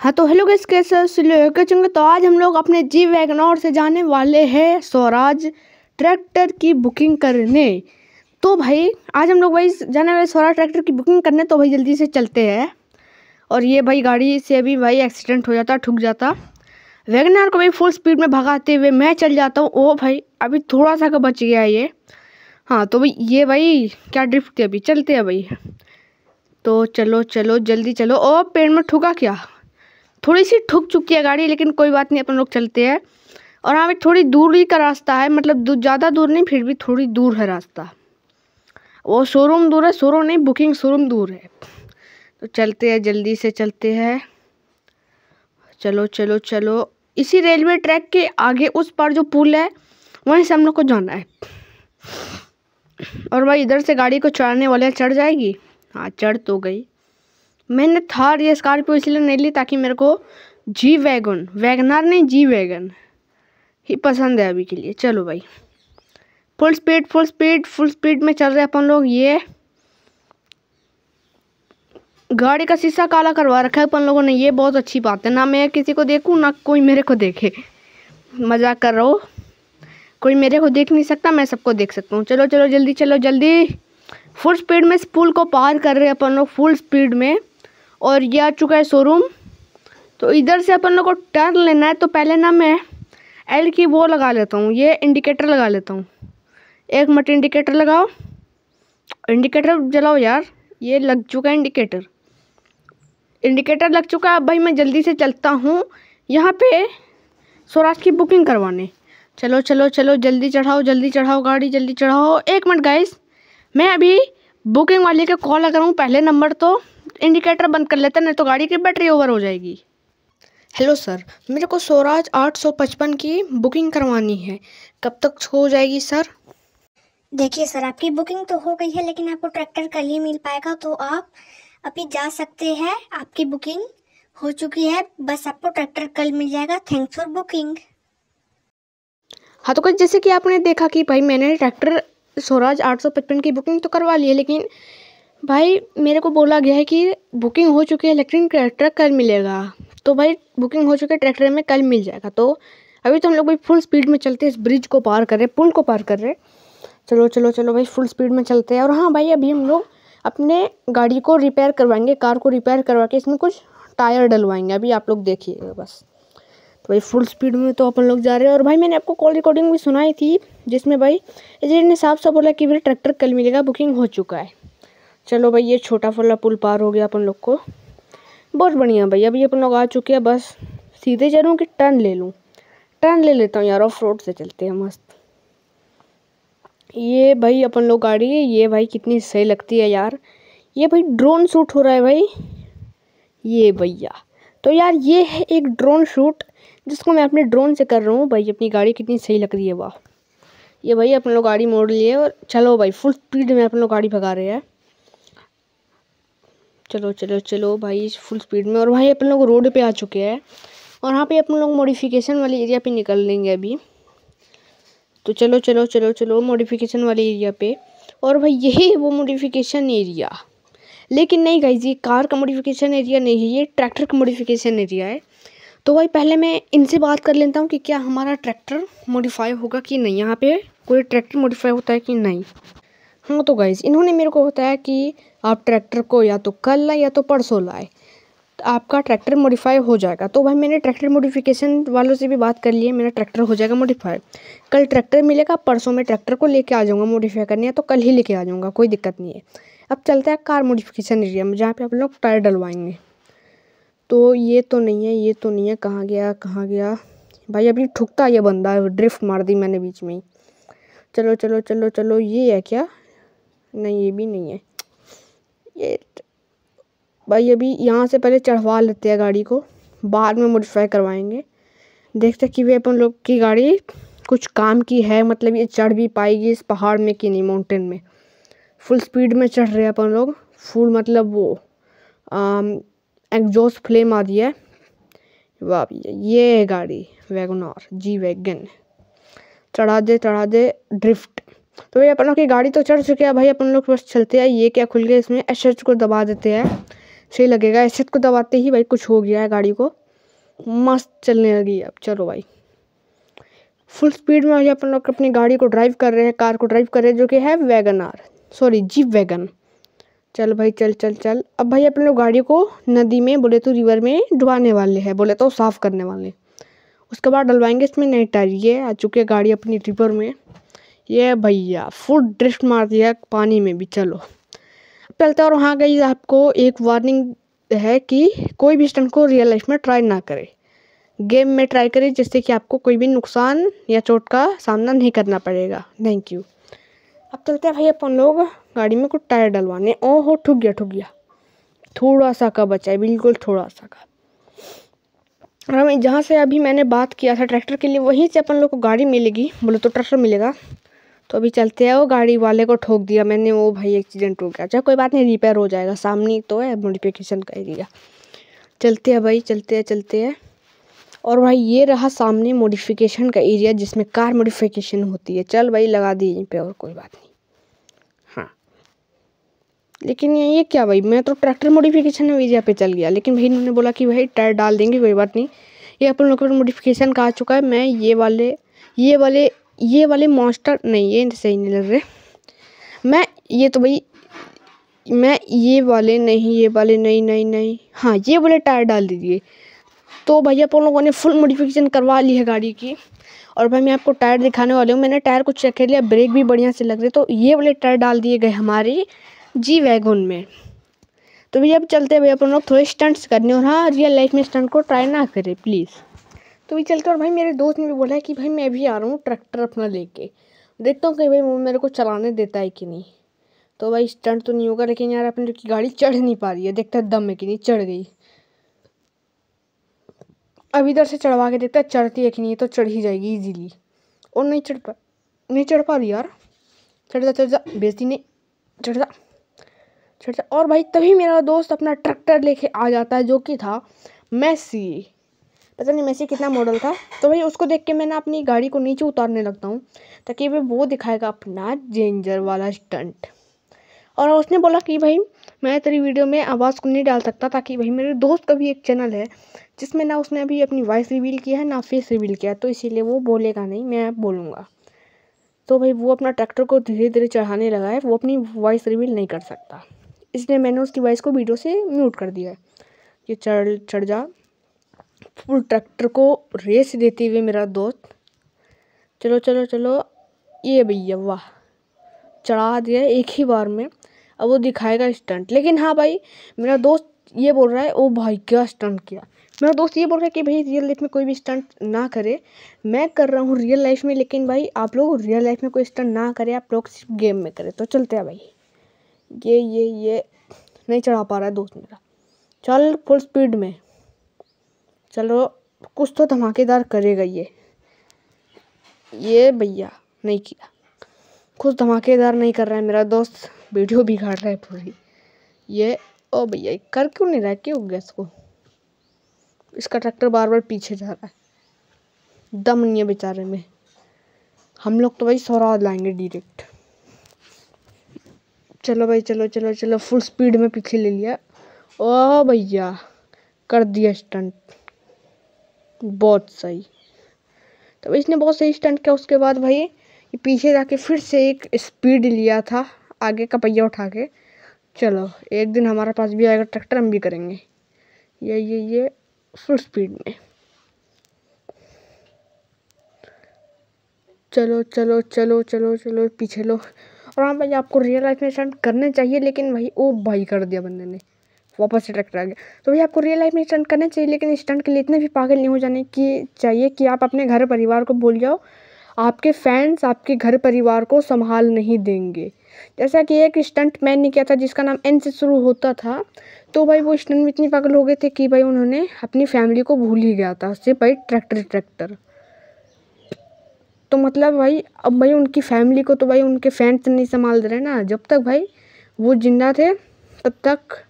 हाँ तो hello guys कैसे चुंगे तो आज हम लोग अपने जी वैगन और से जाने वाले हैं स्वराज ट्रैक्टर की बुकिंग करने तो भाई आज हम लोग भाई जाने वाले स्वराज ट्रैक्टर की बुकिंग करने तो भाई जल्दी से चलते हैं और ये भाई गाड़ी से भी भाई एक्सीडेंट हो जाता ठुक जाता वैगनार को भाई फुल स्पीड में भगाते हुए मैं चल जाता हूँ ओ भाई अभी थोड़ा सा का बच गया ये हाँ तो भाई ये भाई क्या ड्रिफ्ट थी अभी चलते हैं भाई तो चलो चलो जल्दी चलो ओ पेड़ में ठुका क्या थोड़ी सी ठुक चुकी है गाड़ी लेकिन कोई बात नहीं अपन लोग चलते हैं और हाँ भाई थोड़ी दूरी का रास्ता है मतलब ज़्यादा दूर नहीं फिर भी थोड़ी दूर है रास्ता वो शोरूम दूर है शोरूम नहीं बुकिंग शोरूम दूर है तो चलते हैं जल्दी से चलते हैं चलो चलो चलो इसी रेलवे ट्रैक के आगे उस पर जो पुल है वहीं से हम लोग को जाना है और भाई इधर से गाड़ी को चढ़ने वाले चढ़ जाएगी हाँ चढ़ तो गई मैंने थार या स्कॉर्पियो इसलिए नहीं ली ताकि मेरे को जी वैगन वैगनार नहीं जी वैगन ही पसंद है अभी के लिए चलो भाई full speed full speed full speed में चल रहे अपन लोग ये गाड़ी का शीशा काला करवा रखा है अपन लोगों ने ये बहुत अच्छी बात है ना मैं किसी को देखूँ ना कोई मेरे को देखे मजाक कर रहा हो कोई मेरे को देख नहीं सकता मैं सबको देख सकता हूँ चलो चलो जल्दी चलो जल्दी फुल स्पीड में इस पुल को पार कर रहे हैं अपन लोग फुल स्पीड में और ये आ चुका है शोरूम तो इधर से अपन लोग को टर्न लेना है तो पहले ना मैं एल की वो लगा लेता हूँ ये इंडिकेटर लगा लेता हूँ एक मट इंडिकेटर लगाओ इंडिकेटर जलाओ यार ये लग चुका है इंडिकेटर इंडिकेटर लग चुका है अब भाई मैं जल्दी से चलता हूँ यहाँ पे स्वराज की बुकिंग करवाने चलो चलो चलो जल्दी चढ़ाओ जल्दी चढ़ाओ गाड़ी जल्दी चढ़ाओ एक मिनट गाइस मैं अभी बुकिंग वाले के कॉल लग रहा हूँ पहले नंबर तो इंडिकेटर बंद कर लेते हैं नहीं तो गाड़ी की बैटरी ओवर हो जाएगी हेलो सर मेरे को स्वराज आठ सौ पचपन की बुकिंग करवानी है कब तक हो जाएगी सर देखिए सर आपकी बुकिंग तो हो गई है लेकिन आपको ट्रैक्टर कल ही मिल पाएगा तो आप अभी जा सकते हैं आपकी बुकिंग हो चुकी है बस आपको ट्रैक्टर कल मिल जाएगा थैंक्स फॉर बुकिंग हाँ तो कुछ जैसे कि आपने देखा कि भाई मैंने ट्रैक्टर स्वराज आठ सौ पचपन की बुकिंग तो करवा ली है लेकिन भाई मेरे को बोला गया है कि बुकिंग हो चुकी है लेकिन ट्रैक्टर कल मिलेगा तो भाई बुकिंग हो चुकी है ट्रैक्टर में कल मिल जाएगा तो अभी तो हम लोग भाई फुल स्पीड में चलते हैं इस ब्रिज को पार कर रहे पुल को पार कर रहे चलो चलो चलो भाई फुल स्पीड में चलते हैं और हाँ भाई अभी हम लोग अपने गाड़ी को रिपेयर करवाएंगे कार को रिपेयर करवा के इसमें कुछ टायर डलवाएंगे अभी आप लोग देखिएगा बस तो भाई फुल स्पीड में तो अपन लोग जा रहे हैं और भाई मैंने आपको कॉल रिकॉर्डिंग भी सुनाई थी जिसमें भाई एजेंट ने साफ साफ बोला कि भाई ट्रैक्टर कल मिलेगा बुकिंग हो चुका है चलो भाई ये छोटा वाला पुल पार हो गया अपन लोग को बहुत बढ़िया भाई अभी अपन लोग आ चुके हैं बस सीधे चलूँ कि टर्न ले लूँ टर्न ले लेता हूँ यार ऑफ रोड से चलते हैं मस्त ये भाई अपन लोग गाड़ी है ये भाई कितनी सही लगती है यार ये भाई ड्रोन शूट हो रहा है भाई ये भैया तो यार ये है एक ड्रोन शूट जिसको मैं अपने ड्रोन से कर रहा हूँ भाई अपनी गाड़ी कितनी सही लग रही है वाह ये भाई अपन लोग गाड़ी मोड़ लिए और चलो भाई फुल स्पीड में अपन लोग गाड़ी भगा रहे हैं चलो चलो चलो भाई फुल स्पीड में और भाई अपन लोग रोड पे आ चुके हैं और वहाँ पे अपन लोग मॉडिफिकेशन वाले एरिया पे निकल लेंगे अभी तो चलो चलो चलो चलो मॉडिफिकेशन वाले एरिया पे और भाई यही है वो मॉडिफिकेशन एरिया लेकिन नहीं गाइज ये कार का मॉडिफिकेशन एरिया नहीं है ये ट्रैक्टर का मॉडिफिकेशन एरिया है तो भाई पहले मैं इनसे बात कर लेता हूँ कि क्या हमारा ट्रैक्टर मॉडिफाई होगा कि नहीं यहाँ पर कोई ट्रैक्टर मॉडिफाई होता है कि नहीं हाँ तो गाइज़ इन्होंने मेरे को बताया कि आप ट्रैक्टर को या तो कल लाए या तो परसों लाए तो आपका ट्रैक्टर मॉडिफाई हो जाएगा तो भाई मैंने ट्रैक्टर मॉडिफिकेशन वालों से भी बात कर ली है मेरा ट्रैक्टर हो जाएगा मॉडिफाई कल ट्रैक्टर मिलेगा परसों में ट्रैक्टर को लेके आ जाऊँगा मॉडिफाई करने या तो कल ही लेके आ जाऊँगा कोई दिक्कत नहीं है अब चलता है कार मॉडिफिकेशन एरिया में जहाँ पर आप लोग टायर डलवाएंगे तो ये तो नहीं है ये तो नहीं है कहाँ गया कहाँ गया भाई अभी ठुकता यह बंदा ड्रिफ्ट मार दी मैंने बीच में ही चलो चलो चलो चलो ये है क्या नहीं ये भी नहीं है ये भाई अभी यहाँ से पहले चढ़वा लेते हैं गाड़ी को बाद में मोडिफाई करवाएंगे देखते कि भी अपन लोग की गाड़ी कुछ काम की है मतलब ये चढ़ भी पाएगी इस पहाड़ में कि नहीं माउंटेन में फुल स्पीड में चढ़ रहे हैं अपन लोग फुल मतलब वो एग्जॉस्ट um, फ्लेम आ रही है वाह भैया ये है गाड़ी वैगनार जी वैगन चढ़ा दे चढ़ा दे ड्रिफ्ट तो भाई अपन लोग की गाड़ी तो चढ़ चुकी है भाई अपन लोग बस चलते हैं ये क्या खुल गया इसमें एस को दबा देते हैं सही लगेगा एस को दबाते ही भाई कुछ हो गया है गाड़ी को मस्त चलने लगी अब चलो भाई फुल स्पीड में भाई अपन लोग अपनी गाड़ी को ड्राइव कर रहे हैं कार को ड्राइव कर रहे हैं जो कि है Wagon R sorry jeep Wagon चल भाई चल चल चल अब भाई अपने लोग गाड़ी को नदी में बोले तो रिवर में डुबाने वाले हैं बोले तो साफ़ करने वाले उसके बाद डलवाएंगे इसमें नई टायर ये आ चुके गाड़ी अपनी रिवर में ये भैया फुट ड्रिफ्ट मार दिया पानी में भी चलो चलते और वहाँ गई आपको एक वार्निंग है कि कोई भी स्टंट को रियल लाइफ में ट्राई ना करें गेम में ट्राई करें जिससे कि आपको कोई भी नुकसान या चोट का सामना नहीं करना पड़ेगा थैंक यू अब चलते हैं भाई अपन लोग गाड़ी में कुछ टायर डलवाने ओ हो ठुक गया ठुक गया थोड़ा सा का बचा है बिल्कुल थोड़ा सा का और हमें जहाँ से अभी मैंने बात किया था ट्रैक्टर के लिए वहीं से अपन लोग को गाड़ी मिलेगी बोले तो ट्रैक्टर मिलेगा तो अभी चलते हैं वो गाड़ी वाले को ठोक दिया मैंने वो भाई एक्सीडेंट हो गया अच्छा कोई बात नहीं रिपेयर हो जाएगा सामने तो है मोडिफिकेशन का एरिया चलते हैं भाई चलते हैं चलते हैं और भाई ये रहा सामने मोडिफिकेशन का एरिया जिसमें कार मोडिफिकेशन होती है चल भाई लगा दी यहीं पर और कोई बात नहीं हाँ लेकिन ये ये क्या भाई मैं तो ट्रैक्टर मोडिफिकेशन एरिया पे चल गया लेकिन भाई इन्होंने बोला कि भाई टायर डाल देंगे कोई बात नहीं ये अपन लोग मोडिफिकेशन का आ चुका है मैं ये वाले ये वाले ये वाले मॉन्स्टर नहीं ये सही नहीं लग रहे मैं ये तो भाई मैं ये वाले नहीं ये वाले नहीं नहीं नहीं हाँ ये वाले टायर डाल दीजिए तो भाई आप लोगों ने फुल मोडिफिकेशन करवा ली है गाड़ी की और भाई मैं आपको टायर दिखाने वाले हूँ मैंने टायर को चेक कर लिया ब्रेक भी बढ़िया से लग रहे तो ये वाले टायर डाल दिए गए हमारे जी वैगन में तो भैया अब चलते हैं भैया अपन लोग थोड़े स्टंट्स करने और हाँ रियल लाइफ में स्टंट को ट्राई ना करें प्लीज़ तो भी चलते और भाई मेरे दोस्त ने भी बोला है कि भाई मैं भी आ रहा हूँ ट्रैक्टर अपना लेके देखता हूँ कि भाई वो मेरे को चलाने देता है कि नहीं तो भाई स्टंट तो नहीं होगा लेकिन यार अपने की गाड़ी चढ़ नहीं पा रही है देखता है दम है कि नहीं चढ़ गई अब इधर से चढ़वा के देखता है चढ़ती है कि नहीं तो चढ़ ही जाएगी ईजीली और नहीं चढ़ पा नहीं चढ़ पा रही यार चढ़ जा चढ़ जा बेचती नहीं चढ़ जा चढ़ जा और भाई तभी मेरा दोस्त अपना ट्रैक्टर लेके आ जाता है जो कि था मैसी पता नहीं मेसी कितना मॉडल था तो भाई उसको देख के मैं ना अपनी गाड़ी को नीचे उतारने लगता हूँ ताकि भाई वो दिखाएगा अपना जेंजर वाला स्टंट और उसने बोला कि भाई मैं तेरी वीडियो में आवाज़ को नहीं डाल सकता ताकि भाई मेरे दोस्त का भी एक चैनल है जिसमें ना उसने अभी अपनी वॉइस रिवील किया है ना फेस रिवील किया है तो इसीलिए वो बोलेगा नहीं मैं बोलूँगा तो भाई वो अपना ट्रैक्टर को धीरे धीरे चढ़ाने लगा है वो अपनी वॉइस रिवील नहीं कर सकता इसलिए मैंने उसकी वॉइस को वीडियो से म्यूट कर दिया है कि चढ़ चढ़ जा फुल ट्रैक्टर को रेस देते हुए मेरा दोस्त चलो चलो चलो ये भैया वाह चढ़ा दिया एक ही बार में अब वो दिखाएगा स्टंट लेकिन हाँ भाई मेरा दोस्त ये बोल रहा है ओ भाई क्या स्टंट किया मेरा दोस्त ये बोल रहा है कि भाई रियल लाइफ में कोई भी स्टंट ना करे मैं कर रहा हूँ रियल लाइफ में लेकिन भाई आप लोग रियल लाइफ में कोई स्टंट ना करें आप लोग सिर्फ गेम में करें तो चलते हैं भाई ये ये ये नहीं चढ़ा पा रहा है दोस्त मेरा चल फुल स्पीड में चलो कुछ तो धमाकेदार करेगा ये ये भैया नहीं किया कुछ धमाकेदार नहीं कर रहा है मेरा दोस्त वीडियो बिगाड़ रहा है पूरी ये ओ भैया कर क्यों नहीं रहा है क्यों गैस को इसका ट्रैक्टर बार बार पीछे जा रहा है दम नहीं है बेचारे में हम लोग तो भाई सौराद लाएंगे डायरेक्ट चलो भाई चलो चलो चलो फुल स्पीड में पीछे ले लिया ओ भैया कर दिया स्टंट बहुत सही तो इसने बहुत सही स्टंट किया उसके बाद भाई ये पीछे जाके फिर से एक स्पीड लिया था आगे का पहिया उठा के चलो एक दिन हमारे पास भी आएगा ट्रैक्टर हम भी करेंगे ये ये ये फुल स्पीड में चलो चलो चलो चलो चलो पीछे लो और हाँ भाई आपको रियल लाइफ में स्टंट करने चाहिए लेकिन भाई ओ भाई कर दिया बंदे ने वापस से आ गया तो भाई आपको रियल लाइफ में स्टंट करना चाहिए लेकिन स्टंट के लिए इतने भी पागल नहीं हो जाने की चाहिए कि आप अपने घर परिवार को भूल जाओ आपके फैंस आपके घर परिवार को संभाल नहीं देंगे जैसा कि एक स्टंट मैन ने किया था जिसका नाम एन से शुरू होता था तो भाई वो स्टंट में इतने पागल हो गए थे कि भाई उन्होंने अपनी फैमिली को भूल ही गया था सिर्फ भाई ट्रैक्टर ट्रैक्टर तो मतलब भाई अब भाई उनकी फैमिली को तो भाई उनके फैंस नहीं संभाल दे रहे ना जब तक भाई वो जिंदा थे तब तक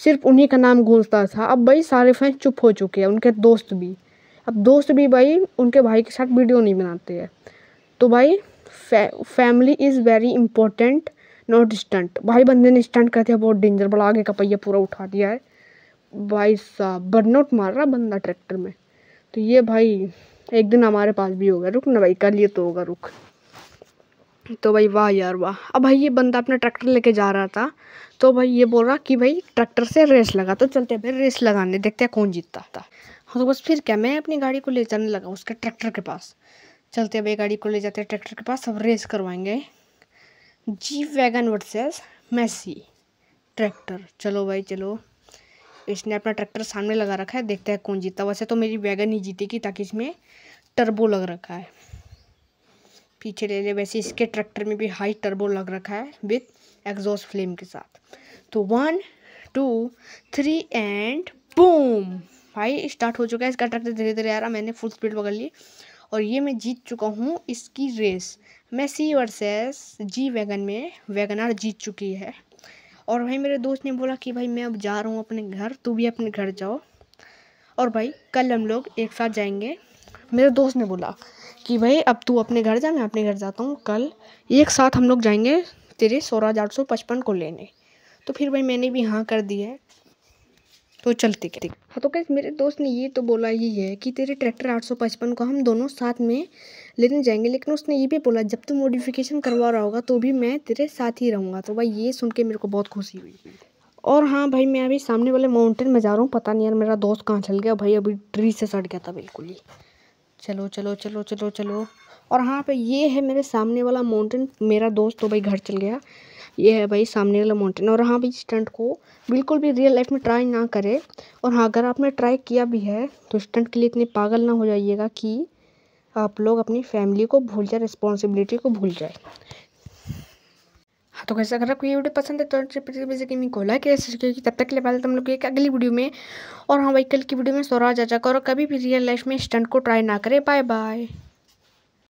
सिर्फ उन्हीं का नाम गूंजता था अब भाई सारे फैंस चुप हो चुके हैं उनके दोस्त भी अब दोस्त भी भाई उनके भाई के साथ वीडियो नहीं बनाते हैं तो भाई फै, family is very important not stunt भाई बंदे ने स्टंट कर दिया बहुत डेंजर बड़ा आगे का पहिया पूरा उठा दिया है भाई साहब बर्नआउट मार रहा बंदा ट्रैक्टर में तो ये भाई एक दिन हमारे पास भी होगा रुक ना भाई कल ये तो होगा रुक तो भाई वाह यार वाह अब भाई ये बंदा अपना ट्रैक्टर लेके जा रहा था तो भाई ये बोल रहा कि भाई ट्रैक्टर से रेस लगा तो चलते हैं भाई रेस लगाने देखते हैं कौन जीतता था हाँ तो बस फिर क्या मैं अपनी गाड़ी को ले जाने लगा उसके ट्रैक्टर के पास चलते हैं भाई गाड़ी को ले जाते हैं ट्रैक्टर के पास अब रेस करवाएंगे G wagon versus Massey tractor चलो भाई चलो इसने अपना ट्रैक्टर सामने लगा रखा है देखते हैं कौन जीतता वैसे तो मेरी वैगन ही जीतेगी ताकि इसमें टर्बो लग रखा है पीछे ले ले वैसे इसके ट्रैक्टर में भी हाई टर्बो लग रखा है विथ एग्जॉस्ट फ्लेम के साथ तो one two three and boom भाई स्टार्ट हो चुका है इसका ट्रैक्टर धीरे धीरे आ रहा मैंने फुल स्पीड पकड़ ली और ये मैं जीत चुका हूँ इसकी रेस मैं सी वर्सेस जी वैगन में वैगनार जीत चुकी है और भाई मेरे दोस्त ने बोला कि भाई मैं अब जा रहा हूँ अपने घर तू भी अपने घर जाओ और भाई कल हम लोग एक साथ जाएंगे मेरे दोस्त ने बोला कि भाई अब तू अपने घर जा मैं अपने घर जाता हूँ कल एक साथ हम लोग जाएंगे तेरे सोलह आठ सौ पचपन को लेने तो फिर भाई मैंने भी हाँ कर दिया है तो चलते क्या हाँ तो कैसे मेरे दोस्त ने ये तो बोला ये है कि तेरे ट्रैक्टर आठ सौ पचपन को हम दोनों साथ में लेने जाएंगे लेकिन उसने ये भी बोला जब तू मॉडिफिकेशन करवा रहा होगा तो भी मैं तेरे साथ ही रहूँगा तो भाई ये सुन के मेरे को बहुत खुशी हुई और हाँ भाई मैं अभी सामने वाले माउंटेन में जा रहा हूँ पता नहीं यार मेरा दोस्त कहाँ चल गया भाई अभी ट्री से सट गया था बिल्कुल ही चलो चलो चलो चलो चलो और हाँ पे ये है मेरे सामने वाला माउंटेन मेरा दोस्त तो भाई घर चल गया ये है भाई सामने वाला माउंटेन और हाँ भाई स्टंट को बिल्कुल भी रियल लाइफ में ट्राई ना करें और हाँ अगर आपने ट्राई किया भी है तो स्टंट के लिए इतने पागल ना हो जाइएगा कि आप लोग अपनी फैमिली को भूल जाए रिस्पॉन्सिबिलिटी को भूल जाए हाँ, तो कैसे अगर आपको ये वीडियो पसंद है तो कि मैं को लाइक क्योंकि तब तक ले पाते हम लोग एक अगली वीडियो में और हाँ वही कल की वीडियो में आ जाकर और कभी भी रियल लाइफ में स्टंट को ट्राई ना करें बाय बाय